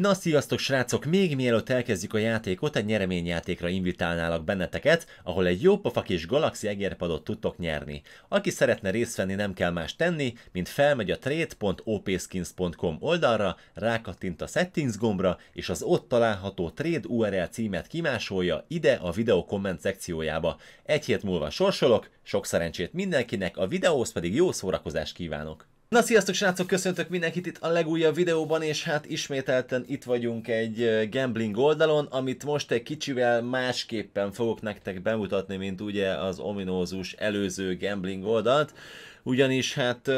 Na sziasztok srácok, még mielőtt elkezdjük a játékot, egy nyereményjátékra invitálnálak benneteket, ahol egy pofak és galaxi egérpadot tudtok nyerni. Aki szeretne részt venni nem kell más tenni, mint felmegy a trade.opskins.com oldalra, rákattint a settings gombra, és az ott található trade URL címet kimásolja ide a videó komment szekciójába. Egy hét múlva sorsolok, sok szerencsét mindenkinek, a videóhoz pedig jó szórakozást kívánok! Na sziasztok srácok, köszöntök mindenkit itt a legújabb videóban, és hát ismételten itt vagyunk egy gambling oldalon, amit most egy kicsivel másképpen fogok nektek bemutatni, mint ugye az ominózus előző gambling oldalt, ugyanis hát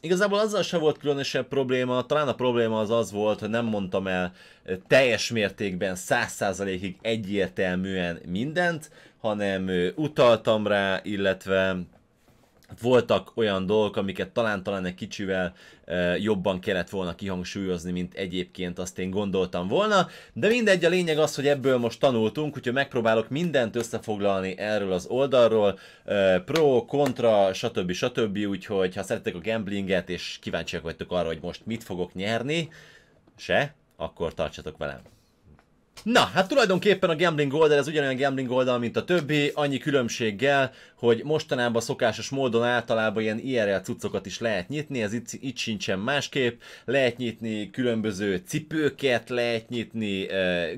igazából azzal se volt különösebb probléma, talán a probléma az az volt, hogy nem mondtam el teljes mértékben, száz százalékig egyértelműen mindent, hanem utaltam rá, illetve voltak olyan dolgok, amiket talán-talán egy kicsivel jobban kellett volna kihangsúlyozni, mint egyébként azt én gondoltam volna, de mindegy, a lényeg az, hogy ebből most tanultunk, úgyhogy megpróbálok mindent összefoglalni erről az oldalról, pro, kontra, stb. stb. Úgyhogy ha szeretek a gamblinget, és kíváncsiak vagytok arra, hogy most mit fogok nyerni, se, akkor tartsatok velem. Na, hát tulajdonképpen a gambling oldal, ez ugyanolyan gambling oldal, mint a többi, annyi különbséggel, hogy mostanában szokásos módon általában ilyen IRL cuccokat is lehet nyitni, ez itt, itt sincsen másképp, lehet nyitni különböző cipőket, lehet nyitni uh,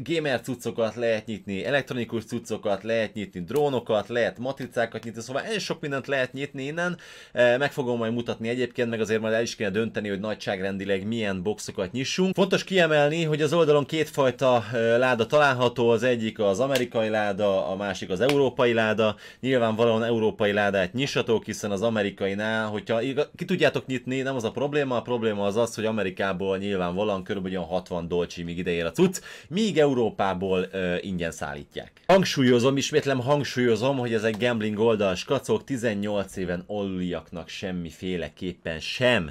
gamer cuccokat, lehet nyitni elektronikus cuccokat, lehet nyitni drónokat, lehet matricákat nyitni, szóval elég sok mindent lehet nyitni innen, uh, meg fogom majd mutatni egyébként, meg azért majd el is kéne dönteni, hogy nagyságrendileg milyen boxokat nyissunk. Fontos kiemelni, hogy az oldalon kétfajta uh, láda található, az egyik az amerikai láda, a másik az európai láda. Nyilvánvalóan európai ládát nyissatok, hiszen az amerikainál, hogyha ki tudjátok nyitni, nem az a probléma, a probléma az az, hogy Amerikából nyilvánvalóan kb. 60 dolcsi míg ideér a cucc, míg Európából ö, ingyen szállítják. Hangsúlyozom, ismétlem hangsúlyozom, hogy ezek gambling oldalas kacok 18 éven aluljaknak semmiféleképpen sem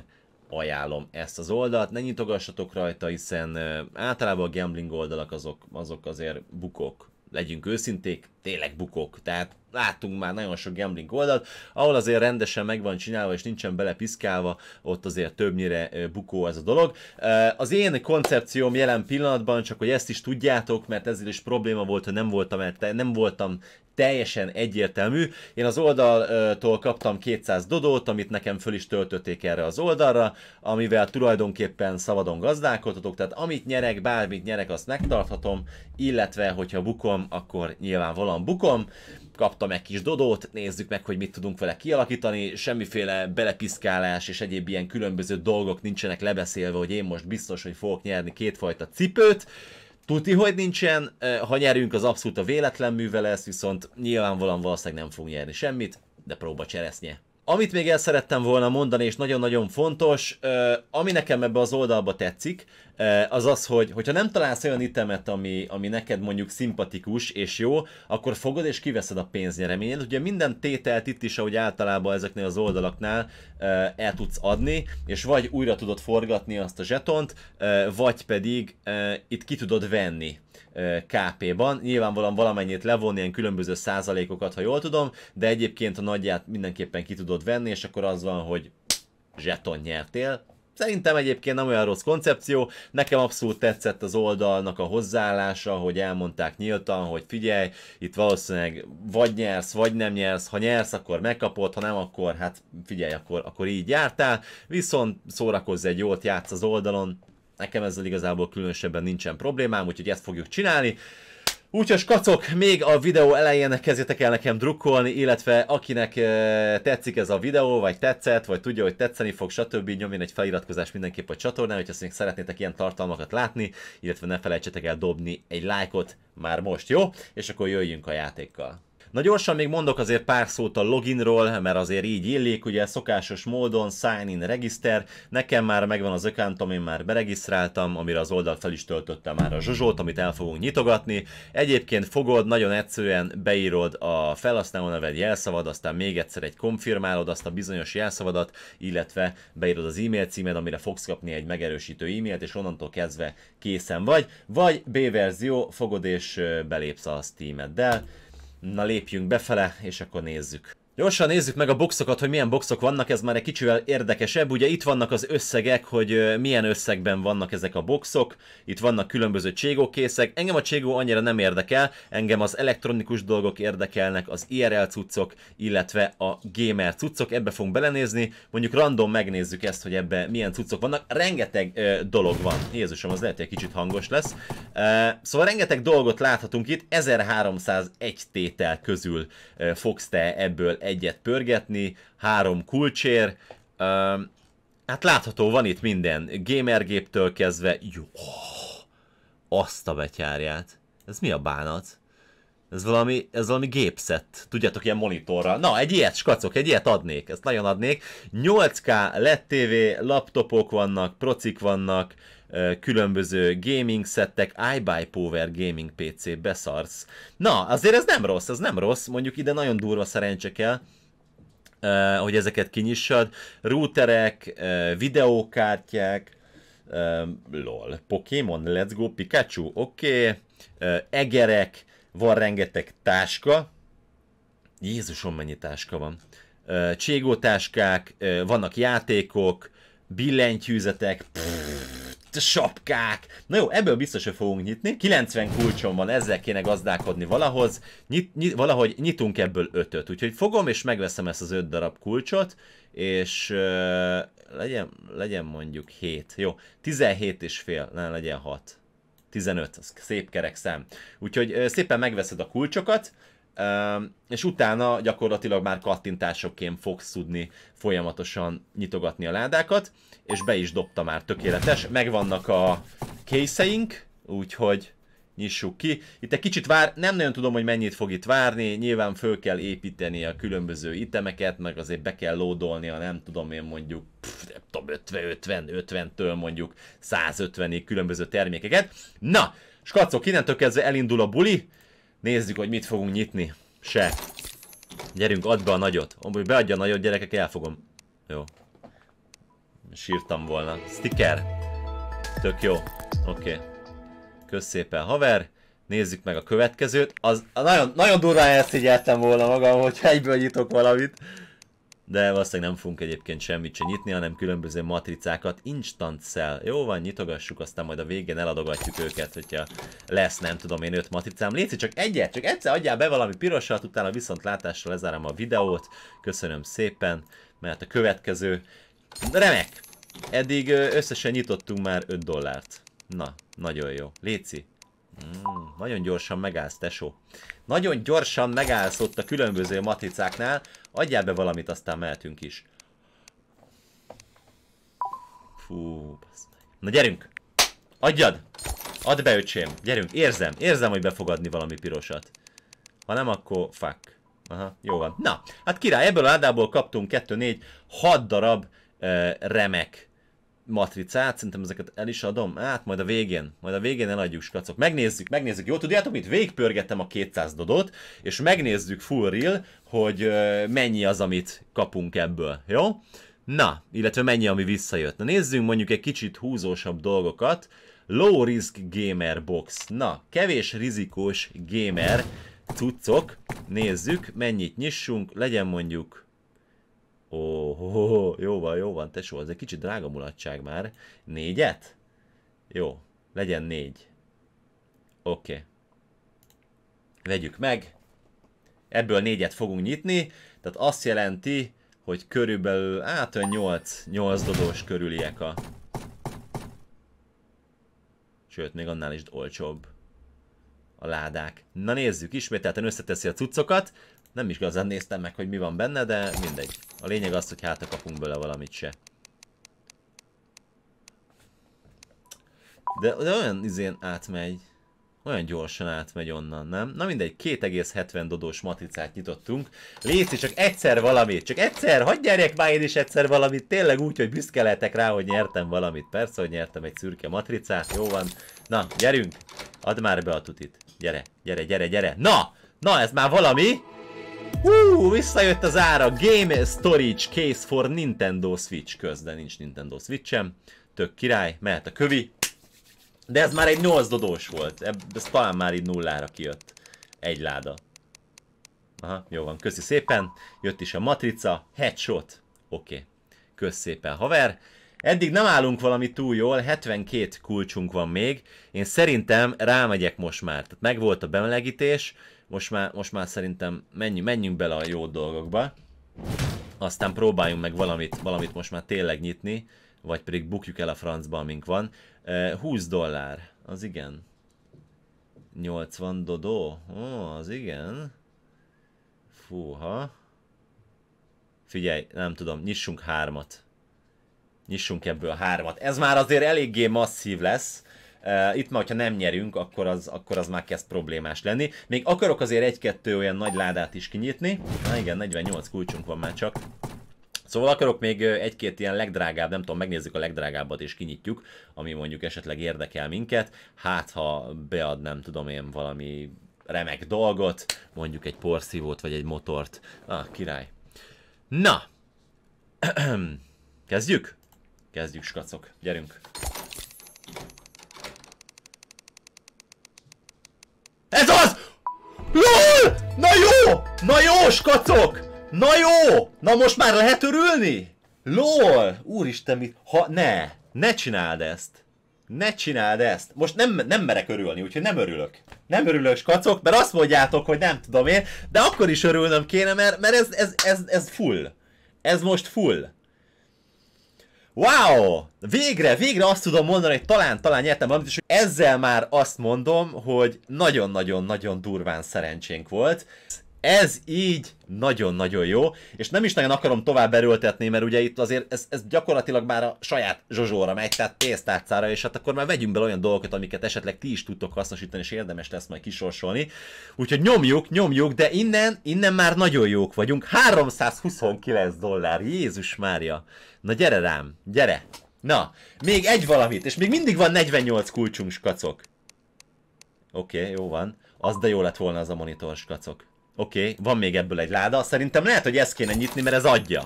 ajánlom ezt az oldalt, ne nyitogassatok rajta, hiszen általában a gambling oldalak azok, azok azért bukok. Legyünk őszinték, tényleg bukok. Tehát láttunk már nagyon sok gambling oldalt, ahol azért rendesen meg van csinálva, és nincsen bele piszkálva, ott azért többnyire bukó ez a dolog. Az én koncepcióm jelen pillanatban, csak hogy ezt is tudjátok, mert ezért is probléma volt, hogy nem voltam, nem voltam teljesen egyértelmű. Én az oldaltól kaptam 200 dodót, amit nekem föl is töltötték erre az oldalra, amivel tulajdonképpen szabadon gazdálkodhatok, tehát amit nyerek, bármit nyerek, azt megtarthatom, illetve hogyha bukom, akkor nyilvánvalóan bukom kaptam egy kis dodót, nézzük meg, hogy mit tudunk vele kialakítani, semmiféle belepiszkálás és egyéb ilyen különböző dolgok nincsenek lebeszélve, hogy én most biztos, hogy fogok nyerni kétfajta cipőt, Tuti, hogy nincsen, ha nyerünk, az abszolút a véletlen műve lesz, viszont nyilvánvalóan valószínűleg nem fog nyerni semmit, de próba cseresznye. Amit még el szerettem volna mondani, és nagyon-nagyon fontos, ami nekem ebbe az oldalba tetszik, az az, hogy hogyha nem találsz olyan itemet, ami, ami neked mondjuk szimpatikus és jó, akkor fogod és kiveszed a pénznyereményed. Ugye minden tételt itt is, ahogy általában ezeknél az oldalaknál el tudsz adni, és vagy újra tudod forgatni azt a zsetont, vagy pedig itt ki tudod venni KP-ban. Nyilvánvalóan valamennyit levonni, ilyen különböző százalékokat, ha jól tudom, de egyébként a nagyját mindenképpen ki tudod venni, és akkor az van, hogy zseton nyertél, Szerintem egyébként nem olyan rossz koncepció, nekem abszolút tetszett az oldalnak a hozzáállása, hogy elmondták nyíltan, hogy figyelj, itt valószínűleg vagy nyersz, vagy nem nyersz, ha nyersz, akkor megkapod, ha nem, akkor hát figyelj, akkor, akkor így jártál, viszont szórakozz egy jót, játsz az oldalon, Nekem ezzel igazából különösebben nincsen problémám, úgyhogy ezt fogjuk csinálni. Úgyhogy kacok, még a videó elején kezdjetek el nekem drukkolni, illetve akinek e, tetszik ez a videó, vagy tetszett, vagy tudja, hogy tetszeni fog, stb. nyomjon egy feliratkozás mindenképp a csatornán, hogyha még szeretnétek ilyen tartalmakat látni, illetve ne felejtsetek el dobni egy lájkot már most, jó? És akkor jöjjünk a játékkal. Na gyorsan még mondok azért pár szót a loginról, mert azért így illik, ugye szokásos módon sign in register, nekem már megvan az accountom, én már beregisztráltam, amire az oldalt fel is töltöttem már a zsuzsót, amit el fogunk nyitogatni. Egyébként fogod, nagyon egyszerűen beírod a felhasználó neved jelszavad, aztán még egyszer egy konfirmálod azt a bizonyos jelszavadat, illetve beírod az e-mail címed, amire fogsz kapni egy megerősítő e-mailt, és onnantól kezdve készen vagy, vagy B verzió, fogod és belépsz a Steam-eddel. Na lépjünk befele, és akkor nézzük. Gyorsan nézzük meg a boxokat, hogy milyen boxok vannak, ez már egy kicsivel érdekesebb. Ugye itt vannak az összegek, hogy milyen összegben vannak ezek a boxok, itt vannak különböző cségókészek. Engem a cségó annyira nem érdekel, engem az elektronikus dolgok érdekelnek, az IRL cuccok, illetve a gamer cuccok. Ebbe fogunk belenézni, mondjuk random megnézzük ezt, hogy ebbe milyen cuccok vannak. Rengeteg ö, dolog van. Jézusom, az lehet, hogy egy kicsit hangos lesz. E, szóval rengeteg dolgot láthatunk itt, 1301 tétel közül ö, fogsz te ebből egyet pörgetni, három kulcsér, hát látható, van itt minden, gamergéptől kezdve, jó, azt a betyárját, ez mi a bánat? Ez valami, ez valami gépszett. Tudjátok, ilyen monitorra. Na, egy ilyet, skacok, egy ilyet adnék. Ezt nagyon adnék. 8K LED TV, laptopok vannak, procik vannak, különböző gaming szettek, buy Power Gaming PC beszarsz. Na, azért ez nem rossz, ez nem rossz, mondjuk ide nagyon durva szerencse kell, hogy ezeket kinyissad. Routerek, videókártyák, lol, Pokémon, let's go, Pikachu, oké, okay. egerek, van rengeteg táska, Jézusom, mennyi táska van. Cségótáskák, vannak játékok, billentyűzetek, pff, a sapkák! Na jó, ebből biztos, hogy fogunk nyitni. 90 kulcsom van, ezzel kéne gazdálkodni valahoz. Nyit, nyit, valahogy nyitunk ebből 5-öt. Úgyhogy fogom és megveszem ezt az 5 darab kulcsot, és uh, legyen, legyen mondjuk 7. Jó, 17 és fél, ne legyen 6. 15, az szép kerek szám. Úgyhogy uh, szépen megveszed a kulcsokat, és utána gyakorlatilag már kattintásokként fogsz tudni folyamatosan nyitogatni a ládákat, és be is dobta már tökéletes. Megvannak a készeink, úgyhogy nyissuk ki. Itt egy kicsit vár, nem nagyon tudom, hogy mennyit fog itt várni, nyilván föl kell építeni a különböző itemeket, meg azért be kell lódolni a nem tudom én mondjuk 50-50-50-től mondjuk 150-ig különböző termékeket. Na, skacok, innentől kezdve elindul a buli, Nézzük, hogy mit fogunk nyitni. Se. Gyerünk, add be a nagyot. Amúgy beadja a nagyot, gyerekek, elfogom. Jó. Sírtam volna. Sticker. Tök jó. Oké. Okay. Kösz szépen, haver. Nézzük meg a következőt. Az, a nagyon, nagyon durván elszigyeltem volna magam, hogy egyből nyitok valamit de valószínűleg nem fogunk egyébként semmit se nyitni, hanem különböző matricákat instant cell. Jó van, nyitogassuk, aztán majd a végén eladogatjuk őket, hogyha lesz, nem tudom én, öt matricám. Léci, csak egyet, csak egyszer adjál be valami pirosat, utána viszont látásra lezárom a videót. Köszönöm szépen, mert a következő... Remek! Eddig összesen nyitottunk már 5 dollárt. Na, nagyon jó. Léci, Mm, nagyon gyorsan megállsz, tesó. Nagyon gyorsan megállsz ott a különböző matricáknál. Adjál be valamit, aztán mehetünk is. Fú, basz Na gyerünk! Adjad! Add be, öcsém! Gyerünk, érzem, érzem, hogy befogadni valami pirosat. Ha nem, akkor fuck. Aha, jó van. Na, hát király, ebből a ládából kaptunk 2, 4, 6 darab uh, remek matricát, szerintem ezeket el is adom. Hát, majd a végén, majd a végén eladjuk, skacok. Megnézzük, megnézzük. Jó, tudjátok mit? Végpörgettem a 200 dodot, és megnézzük full real, hogy mennyi az, amit kapunk ebből, jó? Na, illetve mennyi, ami visszajött. Na nézzünk mondjuk egy kicsit húzósabb dolgokat. Low risk gamer box. Na, kevés rizikós gamer cuccok. Nézzük, mennyit nyissunk, legyen mondjuk Ó, oh, oh, oh, jó van, jó van, tesó, ez egy kicsit drága mulatság már. Négyet? Jó, legyen négy. Oké. Okay. Vegyük meg. Ebből négyet fogunk nyitni, tehát azt jelenti, hogy körülbelül, hát olyan 8, 8 dobós körüliek a... Sőt, még annál is olcsóbb a ládák. Na nézzük, ismételten összeteszi a cuccokat. Nem is igazán néztem meg, hogy mi van benne, de mindegy. A lényeg az, hogy hát kapunk bele valamit se. De, de olyan izén átmegy. Olyan gyorsan átmegy onnan, nem? Na mindegy, 2,70 dodós matricát nyitottunk. Léci, csak egyszer valamit, csak egyszer, hagyj gyerek már én is egyszer valamit, tényleg úgy, hogy büszke lehetek rá, hogy nyertem valamit. Persze, hogy nyertem egy szürke matricát, jó van. Na, gyerünk, add már be a tutit. Gyere, gyere, gyere, gyere. Na! Na, ez már valami! Hú, visszajött az ára. Game Storage Case for Nintendo Switch. Közben nincs Nintendo Switch-em. Tök király, mehet a kövi. De ez már egy 8 dodós volt. Ez talán már így nullára kijött. Egy láda. Aha, jó van, köszi szépen. Jött is a matrica. Headshot. Oké. Okay. Kösz szépen, haver. Eddig nem állunk valami túl jól, 72 kulcsunk van még. Én szerintem rámegyek most már. Tehát megvolt a bemelegítés, most már, most már szerintem menjünk, menjünk bele a jó dolgokba. Aztán próbáljunk meg valamit, valamit most már tényleg nyitni, vagy pedig bukjuk el a francba, amink van. Uh, 20 dollár, az igen. 80 dodó, ó, az igen. Fúha. Figyelj, nem tudom, nyissunk hármat. Nyissunk ebből hármat. Ez már azért eléggé masszív lesz. Eh, itt már, hogyha nem nyerünk, akkor az, akkor az már kezd problémás lenni. Még akarok azért egy-kettő olyan nagy ládát is kinyitni. Na igen, 48 kulcsunk van már csak. Szóval akarok még eh, egy-két ilyen legdrágább, nem tudom, megnézzük a legdrágábbat és kinyitjuk, ami mondjuk esetleg érdekel minket. Hát, ha bead, nem tudom én, valami remek dolgot, mondjuk egy porszívót vagy egy motort. Na, ah, király. Na! Kezdjük? Kezdjük, skacok. Gyerünk! Ez az! LOL! Na jó! Na jó, skacok! Na jó! Na most már lehet örülni? LOL! Úristen, mit... Ha... Ne! Ne csináld ezt! Ne csináld ezt! Most nem, nem merek örülni, úgyhogy nem örülök. Nem örülök, skacok, mert azt mondjátok, hogy nem tudom én, de akkor is örülnöm kéne, mert, mert ez, ez, ez, ez full. Ez most full. Wow! Végre, végre azt tudom mondani, hogy talán, talán nyertem valamit, és ezzel már azt mondom, hogy nagyon-nagyon-nagyon durván szerencsénk volt ez így nagyon-nagyon jó, és nem is nagyon akarom tovább erőltetni, mert ugye itt azért ez, ez gyakorlatilag már a saját zsozsóra megy, tehát pénztárcára, és hát akkor már vegyünk bele olyan dolgokat, amiket esetleg ti is tudtok hasznosítani, és érdemes lesz majd kisorsolni. Úgyhogy nyomjuk, nyomjuk, de innen, innen már nagyon jók vagyunk. 329 dollár, Jézus Mária. Na gyere rám, gyere. Na, még egy valamit, és még mindig van 48 kulcsunk, skacok. Oké, okay, jó van. Az de jó lett volna az a monitor, skacok. Oké, okay, van még ebből egy láda. Szerintem lehet, hogy ezt kéne nyitni, mert ez adja.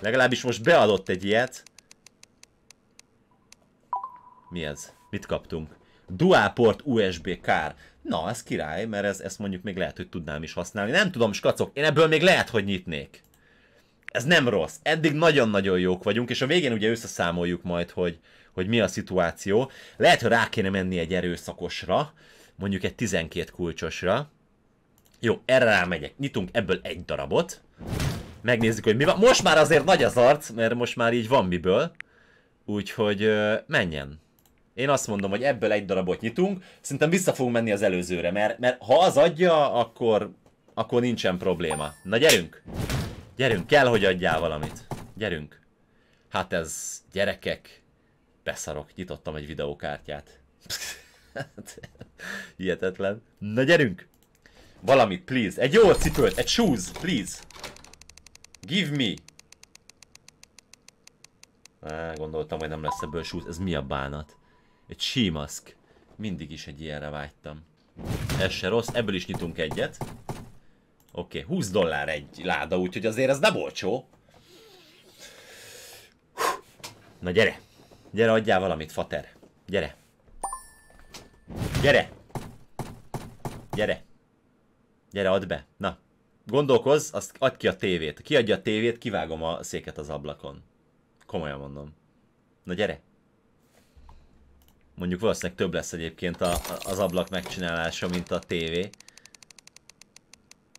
Legalábbis most beadott egy ilyet. Mi ez? Mit kaptunk? Dualport USB kár. Na, ez király, mert ez, ezt mondjuk még lehet, hogy tudnám is használni. Nem tudom, skacok, én ebből még lehet, hogy nyitnék. Ez nem rossz. Eddig nagyon-nagyon jók vagyunk, és a végén ugye összeszámoljuk majd, hogy, hogy mi a szituáció. Lehet, hogy rá kéne menni egy erőszakosra, mondjuk egy 12 kulcsosra, jó, erre rámegyek. Nyitunk ebből egy darabot. Megnézzük, hogy mi van. Most már azért nagy az arc, mert most már így van miből. Úgyhogy menjen. Én azt mondom, hogy ebből egy darabot nyitunk. Szerintem vissza fogunk menni az előzőre, mert, mert ha az adja, akkor, akkor nincsen probléma. Na gyerünk! Gyerünk, kell, hogy adjál valamit. Gyerünk. Hát ez, gyerekek, beszarok, nyitottam egy videókártyát. Hát, hihetetlen. Na gyerünk! Valamit, please. Egy jó cipőt, egy shoes, please. Give me. Á, gondoltam, hogy nem lesz ebből shoes. Ez mi a bánat? Egy símaszk. Mindig is egy ilyenre vágytam. Ez se rossz, ebből is nyitunk egyet. Oké, okay, 20 dollár egy láda, úgyhogy azért ez nem olcsó. Na gyere! Gyere, adjál valamit, fater! Gyere! Gyere! Gyere! Gyere, add be. Na, gondolkozz, azt add ki a tévét. Kiadja a tévét, kivágom a széket az ablakon. Komolyan mondom. Na gyere. Mondjuk valószínűleg több lesz egyébként a, a, az ablak megcsinálása, mint a tévé.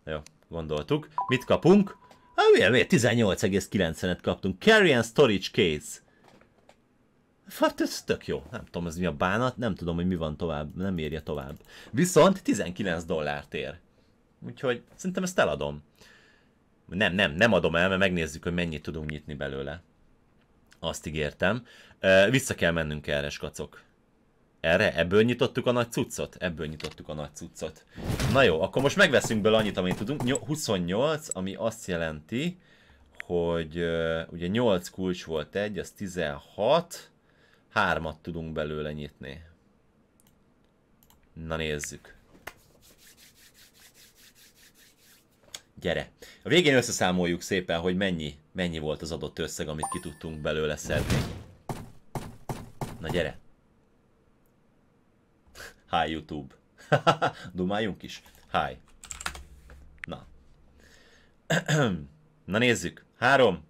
Jó, gondoltuk. Mit kapunk? Hát miért, miért? 18,9-et kaptunk. Carry and Storage Case. Hát ez tök jó. Nem tudom, ez mi a bánat, nem tudom, hogy mi van tovább, nem érje tovább. Viszont 19 dollárt ér. Úgyhogy szerintem ezt eladom. Nem, nem, nem adom el, mert megnézzük, hogy mennyit tudunk nyitni belőle. Azt ígértem. Vissza kell mennünk erre, skacok. Erre? Ebből nyitottuk a nagy cuccot? Ebből nyitottuk a nagy cuccot. Na jó, akkor most megveszünk belőle annyit, amit tudunk. 28, ami azt jelenti, hogy ugye 8 kulcs volt egy, az 16, hármat tudunk belőle nyitni. Na nézzük. Gyere. A végén összeszámoljuk szépen, hogy mennyi, mennyi volt az adott összeg, amit ki tudtunk belőle szedni. Na gyere. Hi YouTube. Dumáljunk is. Hi. Na. Na nézzük. Három,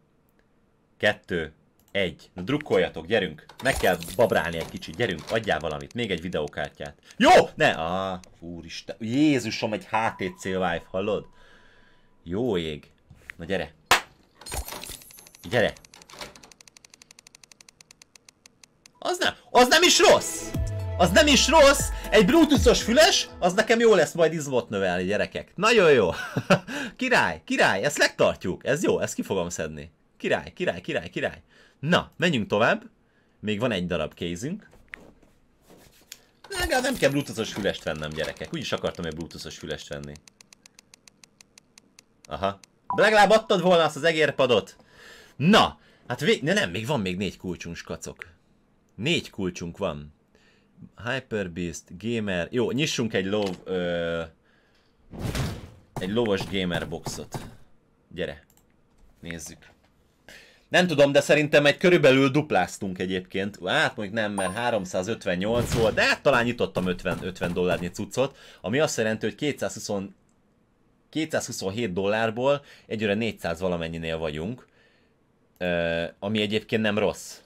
kettő, egy. Na drukkoljatok, gyerünk. Meg kell babrálni egy kicsit, gyerünk, adjál valamit. Még egy videókártyát. Jó! Ne! Ah, úristen. Jézusom, egy HTC Vive, hallod? Jó ég. Na gyere. Gyere. Az nem, az nem is rossz! Az nem is rossz! Egy bluetoothos füles, az nekem jó lesz majd izmot növelni, gyerekek. Nagyon jó! király, király, ezt legtartjuk. Ez jó, ezt ki fogom szedni. Király, király, király, király. Na, menjünk tovább. Még van egy darab kézünk. Legalább nem kell bluetoothos fülest vennem, gyerekek. Úgyis akartam egy bluetoothos fülest venni. Aha. De legalább adtad volna azt az egérpadot. Na, hát vég... Ne, nem, még van még négy kulcsunk, skacok. Négy kulcsunk van. Hyper Beast, Gamer... Jó, nyissunk egy lov... Ö... Egy lovos gamer boxot. Gyere. Nézzük. Nem tudom, de szerintem egy körülbelül dupláztunk egyébként. Hát mondjuk nem, mert 358 volt, de hát talán nyitottam 50, 50 dollárnyi cuccot, ami azt jelenti, hogy 220 227 dollárból egyre 400 valamennyinél vagyunk, ami egyébként nem rossz.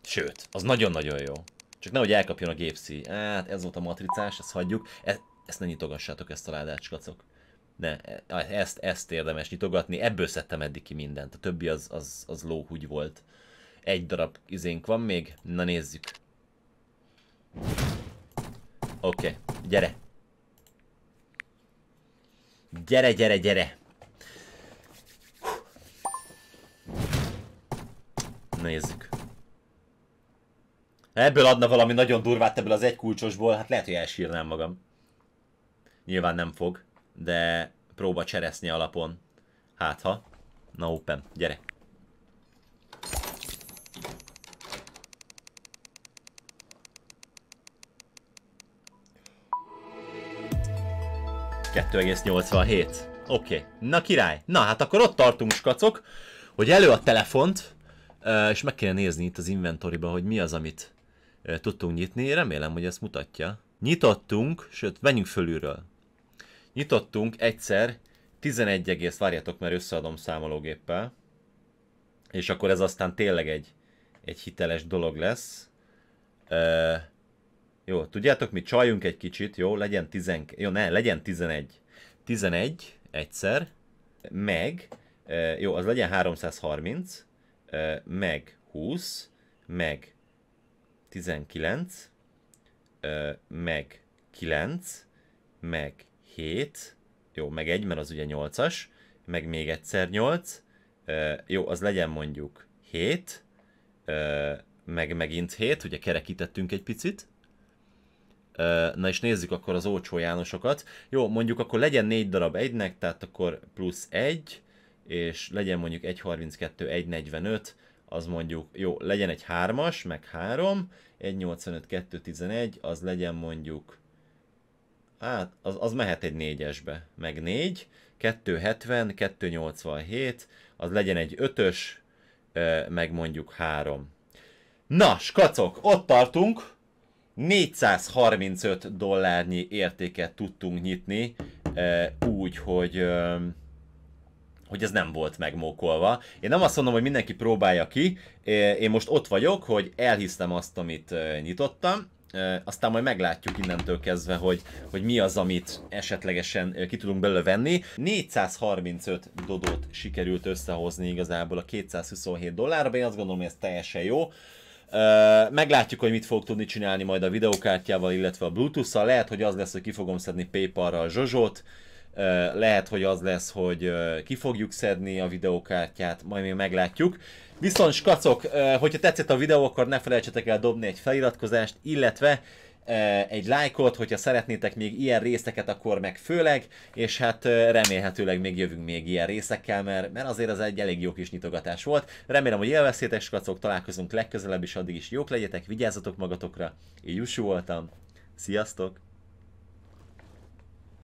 Sőt, az nagyon-nagyon jó. Csak nehogy elkapjon a gépszi. Hát ez volt a matricás, ezt hagyjuk. E ezt ne nyitogassátok, ezt a ládát, skacok. Ne, e, ezt, ezt érdemes nyitogatni. Ebből szedtem eddig ki mindent. A többi az, az, az lóhúgy volt. Egy darab izénk van még. Na nézzük. Oké, okay, gyere. Gyere, gyere, gyere! Nézzük. Ebből adna valami nagyon durvát ebből az egy kulcsosból, hát lehet, hogy elsírnám magam. Nyilván nem fog, de próba cseresznyi alapon. Hát ha. Na open, gyere. 2,87. Oké, okay. na király. Na hát akkor ott tartunk, skacok, hogy elő a telefont, és meg kéne nézni itt az inventoriba, hogy mi az, amit tudtunk nyitni. Remélem, hogy ezt mutatja. Nyitottunk, sőt, menjünk fölülről. Nyitottunk egyszer 11 egész, várjatok, mert összeadom számológéppel. És akkor ez aztán tényleg egy, egy hiteles dolog lesz. Uh, jó, tudjátok, mi csaljunk egy kicsit, jó, legyen 10, jó, ne, legyen 11. 11 egyszer, meg, jó, az legyen 330, meg 20, meg 19, meg 9, meg 7, jó, meg 1, mert az ugye 8-as, meg még egyszer 8, jó, az legyen mondjuk 7, meg megint 7, ugye kerekítettünk egy picit, Na és nézzük akkor az olcsó Jánosokat. Jó, mondjuk akkor legyen 4 darab egynek, tehát akkor plusz 1, és legyen mondjuk 1.32, 1.45, az mondjuk, jó, legyen egy 3-as, meg 3, 1.85, 2.11, az legyen mondjuk, hát, az, az mehet egy 4-esbe, meg 4, 2.70, 2.87, az legyen egy 5-ös, meg mondjuk 3. Na, skacok, ott tartunk, 435 dollárnyi értéket tudtunk nyitni, e, úgy, hogy hogy ez nem volt megmókolva. Én nem azt mondom, hogy mindenki próbálja ki, e, én most ott vagyok, hogy elhisztem azt, amit nyitottam, e, aztán majd meglátjuk innentől kezdve, hogy, hogy mi az, amit esetlegesen ki tudunk belőle venni. 435 dodót sikerült összehozni igazából a 227 dollárba, én azt gondolom, hogy ez teljesen jó. Meglátjuk, hogy mit fog tudni csinálni majd a videokártyával, illetve a Bluetooth-szal. Lehet, hogy az lesz, hogy ki fogom szedni PayPal-ra a Zsozsot, lehet, hogy az lesz, hogy ki fogjuk szedni a videokártyát, majd még meglátjuk. Viszont skacok, hogyha tetszett a videó, akkor ne felejtsetek el dobni egy feliratkozást, illetve egy lájkot, hogyha szeretnétek még ilyen részeket, akkor meg főleg, és hát remélhetőleg még jövünk még ilyen részekkel, mert, mert azért az egy elég jó kis nyitogatás volt. Remélem, hogy élveztétek, skacok, találkozunk legközelebb is, addig is jók legyetek, vigyázzatok magatokra, én Jussu voltam, sziasztok!